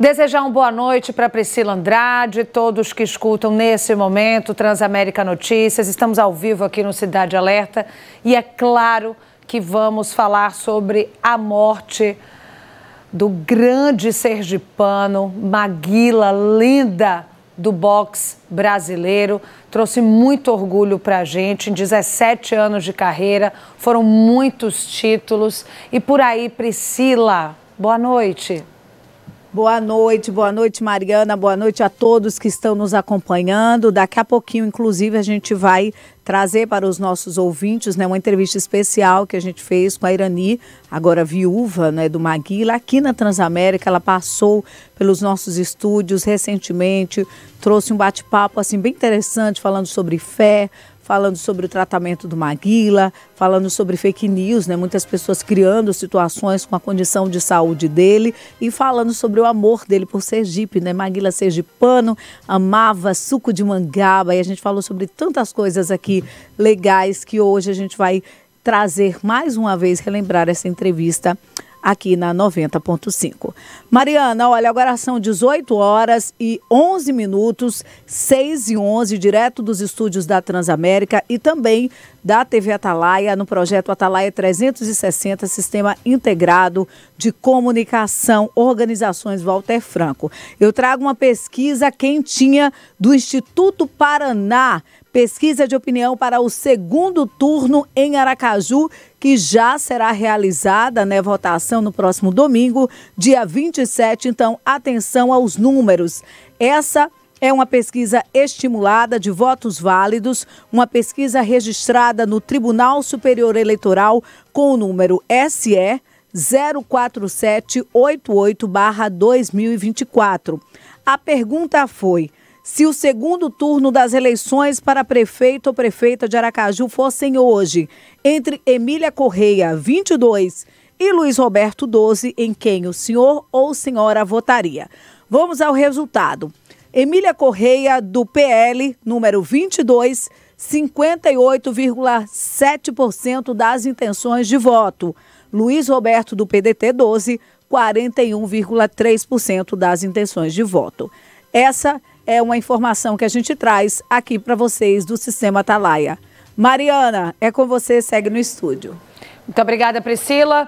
Desejar uma boa noite para Priscila Andrade, todos que escutam nesse momento Transamérica Notícias. Estamos ao vivo aqui no Cidade Alerta e é claro que vamos falar sobre a morte do grande sergipano Maguila Linda do boxe brasileiro. Trouxe muito orgulho para a gente. Em 17 anos de carreira, foram muitos títulos. E por aí, Priscila, boa noite. Boa noite, boa noite, Mariana, boa noite a todos que estão nos acompanhando. Daqui a pouquinho, inclusive, a gente vai trazer para os nossos ouvintes né, uma entrevista especial que a gente fez com a Irani, agora viúva né, do Maguila, aqui na Transamérica. Ela passou pelos nossos estúdios recentemente, trouxe um bate-papo assim bem interessante, falando sobre fé, falando sobre o tratamento do Maguila, falando sobre fake news, né? Muitas pessoas criando situações com a condição de saúde dele e falando sobre o amor dele por Sergipe, né? Maguila sergipano, amava suco de mangaba e a gente falou sobre tantas coisas aqui legais que hoje a gente vai trazer mais uma vez, relembrar essa entrevista aqui na 90.5. Mariana, olha, agora são 18 horas e 11 minutos, 6 e 11, direto dos estúdios da Transamérica e também da TV Atalaia, no projeto Atalaia 360, Sistema Integrado de Comunicação, Organizações Walter Franco. Eu trago uma pesquisa quentinha do Instituto Paraná, pesquisa de opinião para o segundo turno em Aracaju, que já será realizada, né, votação no próximo domingo, dia 27. Então, atenção aos números. Essa é uma pesquisa estimulada de votos válidos, uma pesquisa registrada no Tribunal Superior Eleitoral com o número SE 04788-2024. A pergunta foi: se o segundo turno das eleições para prefeito ou prefeita de Aracaju fossem hoje, entre Emília Correia, 22, e Luiz Roberto, 12, em quem o senhor ou senhora votaria. Vamos ao resultado. Emília Correia, do PL, número 22, 58,7% das intenções de voto. Luiz Roberto, do PDT, 12, 41,3% das intenções de voto. Essa é uma informação que a gente traz aqui para vocês do Sistema Atalaia. Mariana, é com você, segue no estúdio. Muito obrigada, Priscila.